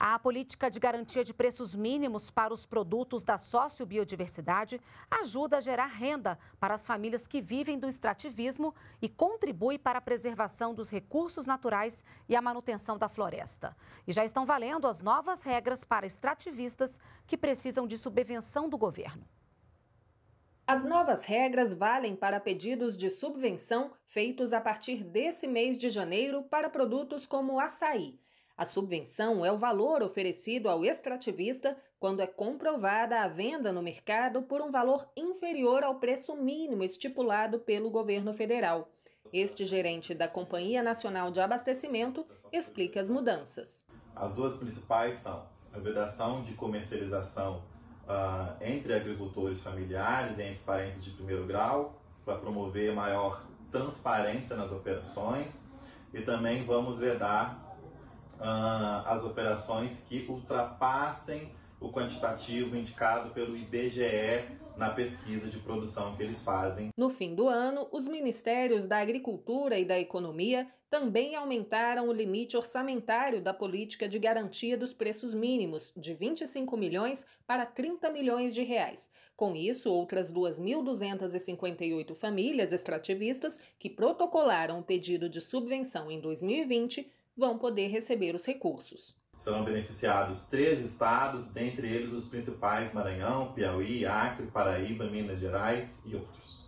A política de garantia de preços mínimos para os produtos da sociobiodiversidade ajuda a gerar renda para as famílias que vivem do extrativismo e contribui para a preservação dos recursos naturais e a manutenção da floresta. E já estão valendo as novas regras para extrativistas que precisam de subvenção do governo. As novas regras valem para pedidos de subvenção feitos a partir desse mês de janeiro para produtos como açaí. A subvenção é o valor oferecido ao extrativista quando é comprovada a venda no mercado por um valor inferior ao preço mínimo estipulado pelo governo federal. Este gerente da Companhia Nacional de Abastecimento explica as mudanças. As duas principais são a vedação de comercialização uh, entre agricultores familiares e entre parentes de primeiro grau, para promover maior transparência nas operações, e também vamos vedar ah, as operações que ultrapassem o quantitativo indicado pelo IBGE na pesquisa de produção que eles fazem. No fim do ano, os ministérios da Agricultura e da Economia também aumentaram o limite orçamentário da política de garantia dos preços mínimos de 25 milhões para 30 milhões de reais. Com isso, outras 2.258 famílias extrativistas que protocolaram o pedido de subvenção em 2020 vão poder receber os recursos. Serão beneficiados três estados, dentre eles os principais Maranhão, Piauí, Acre, Paraíba, Minas Gerais e outros.